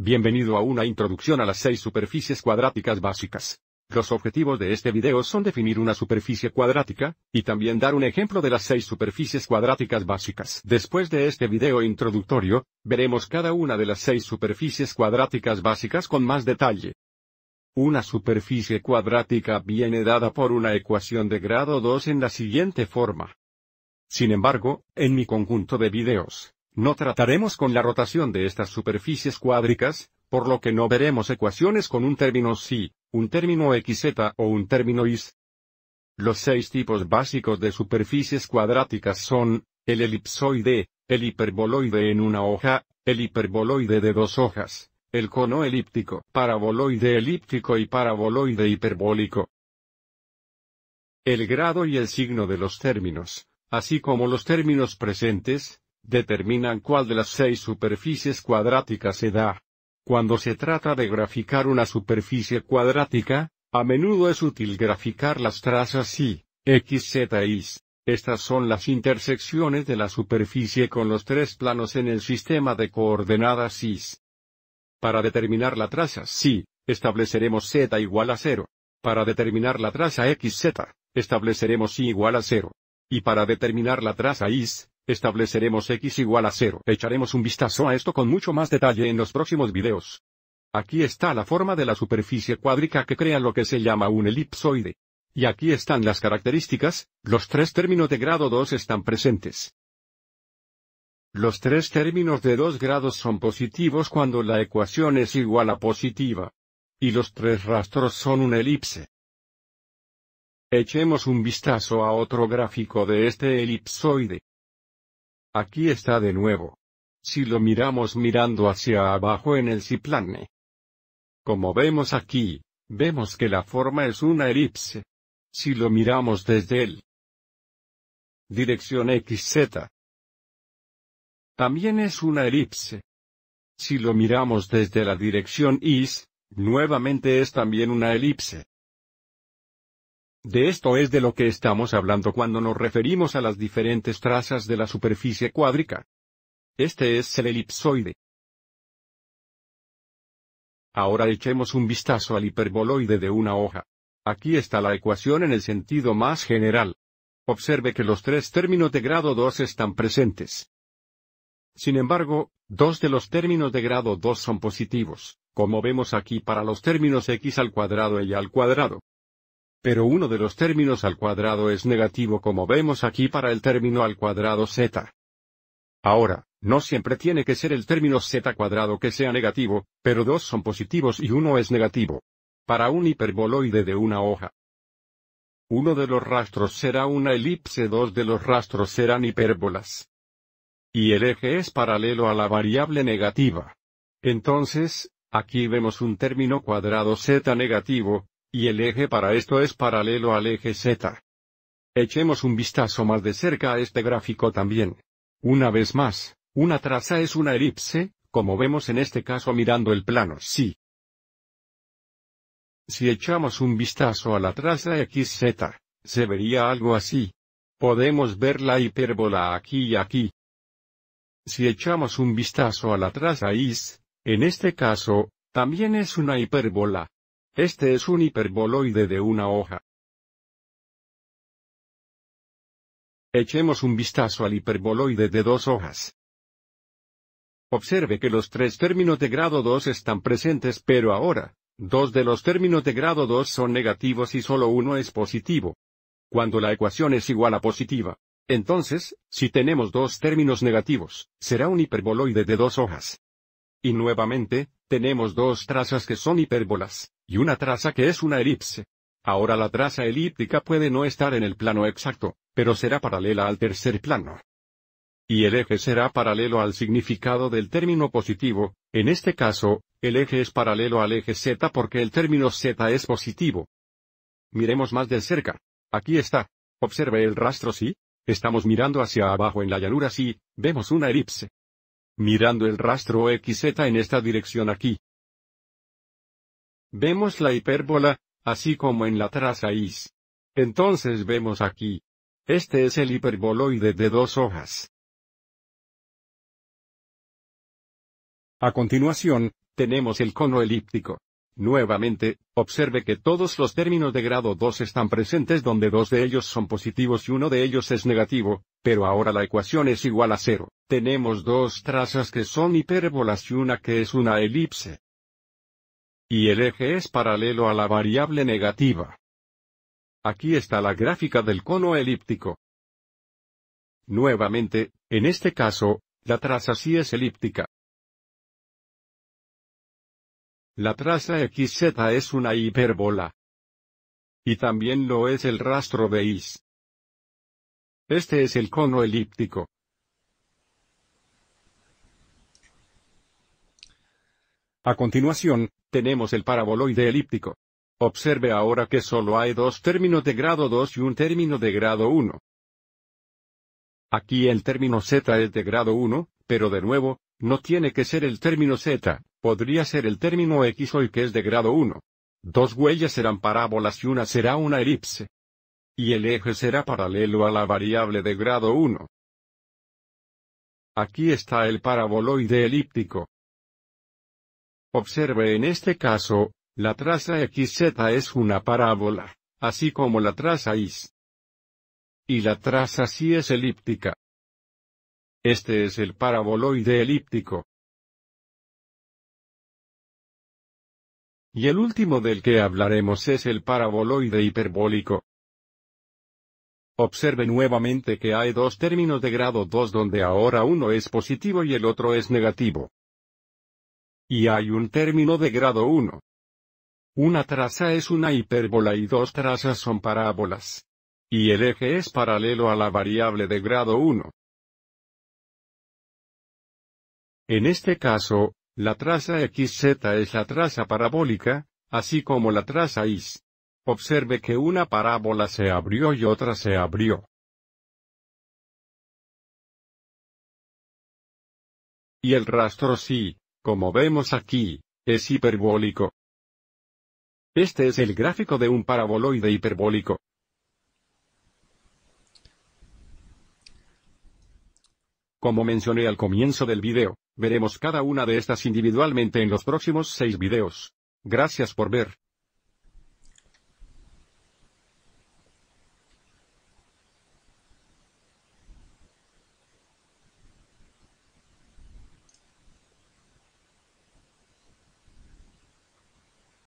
Bienvenido a una introducción a las seis superficies cuadráticas básicas. Los objetivos de este video son definir una superficie cuadrática, y también dar un ejemplo de las seis superficies cuadráticas básicas. Después de este video introductorio, veremos cada una de las seis superficies cuadráticas básicas con más detalle. Una superficie cuadrática viene dada por una ecuación de grado 2 en la siguiente forma. Sin embargo, en mi conjunto de videos, no trataremos con la rotación de estas superficies cuádricas, por lo que no veremos ecuaciones con un término si, un término xz o un término is. Los seis tipos básicos de superficies cuadráticas son, el elipsoide, el hiperboloide en una hoja, el hiperboloide de dos hojas, el cono elíptico, paraboloide elíptico y paraboloide hiperbólico. El grado y el signo de los términos, así como los términos presentes, determinan cuál de las seis superficies cuadráticas se da. Cuando se trata de graficar una superficie cuadrática, a menudo es útil graficar las trazas y, x, z, y. Estas son las intersecciones de la superficie con los tres planos en el sistema de coordenadas y. Para determinar la traza y, estableceremos z igual a 0. Para determinar la traza xz, estableceremos y igual a 0. Y para determinar la traza y, Estableceremos x igual a 0. Echaremos un vistazo a esto con mucho más detalle en los próximos videos. Aquí está la forma de la superficie cuádrica que crea lo que se llama un elipsoide. Y aquí están las características, los tres términos de grado 2 están presentes. Los tres términos de 2 grados son positivos cuando la ecuación es igual a positiva. Y los tres rastros son un elipse. Echemos un vistazo a otro gráfico de este elipsoide. Aquí está de nuevo. Si lo miramos mirando hacia abajo en el ciplane. Como vemos aquí, vemos que la forma es una elipse. Si lo miramos desde el dirección XZ, también es una elipse. Si lo miramos desde la dirección is, nuevamente es también una elipse. De esto es de lo que estamos hablando cuando nos referimos a las diferentes trazas de la superficie cuádrica. Este es el elipsoide. Ahora echemos un vistazo al hiperboloide de una hoja. Aquí está la ecuación en el sentido más general. Observe que los tres términos de grado 2 están presentes. Sin embargo, dos de los términos de grado 2 son positivos, como vemos aquí para los términos x al cuadrado y al cuadrado. Pero uno de los términos al cuadrado es negativo como vemos aquí para el término al cuadrado z. Ahora, no siempre tiene que ser el término z cuadrado que sea negativo, pero dos son positivos y uno es negativo. Para un hiperboloide de una hoja. Uno de los rastros será una elipse, dos de los rastros serán hipérbolas. Y el eje es paralelo a la variable negativa. Entonces, aquí vemos un término cuadrado z negativo, y el eje para esto es paralelo al eje Z. Echemos un vistazo más de cerca a este gráfico también. Una vez más, una traza es una elipse, como vemos en este caso mirando el plano sí. Si echamos un vistazo a la traza XZ, se vería algo así. Podemos ver la hipérbola aquí y aquí. Si echamos un vistazo a la traza y, en este caso, también es una hipérbola. Este es un hiperboloide de una hoja. Echemos un vistazo al hiperboloide de dos hojas. Observe que los tres términos de grado 2 están presentes pero ahora, dos de los términos de grado 2 son negativos y solo uno es positivo. Cuando la ecuación es igual a positiva, entonces, si tenemos dos términos negativos, será un hiperboloide de dos hojas. Y nuevamente, tenemos dos trazas que son hipérbolas y una traza que es una elipse. Ahora la traza elíptica puede no estar en el plano exacto, pero será paralela al tercer plano. Y el eje será paralelo al significado del término positivo, en este caso, el eje es paralelo al eje z porque el término z es positivo. Miremos más de cerca. Aquí está. Observe el rastro ¿sí? estamos mirando hacia abajo en la llanura ¿sí? vemos una elipse. Mirando el rastro xz en esta dirección aquí, Vemos la hipérbola, así como en la traza is. Entonces vemos aquí. Este es el hiperboloide de dos hojas. A continuación, tenemos el cono elíptico. Nuevamente, observe que todos los términos de grado 2 están presentes donde dos de ellos son positivos y uno de ellos es negativo, pero ahora la ecuación es igual a cero. Tenemos dos trazas que son hipérbolas y una que es una elipse y el eje es paralelo a la variable negativa. Aquí está la gráfica del cono elíptico. Nuevamente, en este caso, la traza sí es elíptica. La traza XZ es una hipérbola. Y también lo es el rastro de Y. Este es el cono elíptico. A continuación, tenemos el paraboloide elíptico. Observe ahora que solo hay dos términos de grado 2 y un término de grado 1. Aquí el término z es de grado 1, pero de nuevo, no tiene que ser el término z, podría ser el término x y que es de grado 1. Dos huellas serán parábolas y una será una elipse. Y el eje será paralelo a la variable de grado 1. Aquí está el paraboloide elíptico. Observe en este caso, la traza XZ es una parábola, así como la traza Y. Y la traza sí es elíptica. Este es el paraboloide elíptico. Y el último del que hablaremos es el paraboloide hiperbólico. Observe nuevamente que hay dos términos de grado 2 donde ahora uno es positivo y el otro es negativo. Y hay un término de grado 1. Una traza es una hipérbola y dos trazas son parábolas. Y el eje es paralelo a la variable de grado 1. En este caso, la traza XZ es la traza parabólica, así como la traza Y. Observe que una parábola se abrió y otra se abrió. Y el rastro sí, como vemos aquí, es hiperbólico. Este es el gráfico de un paraboloide hiperbólico. Como mencioné al comienzo del video, veremos cada una de estas individualmente en los próximos seis videos. Gracias por ver.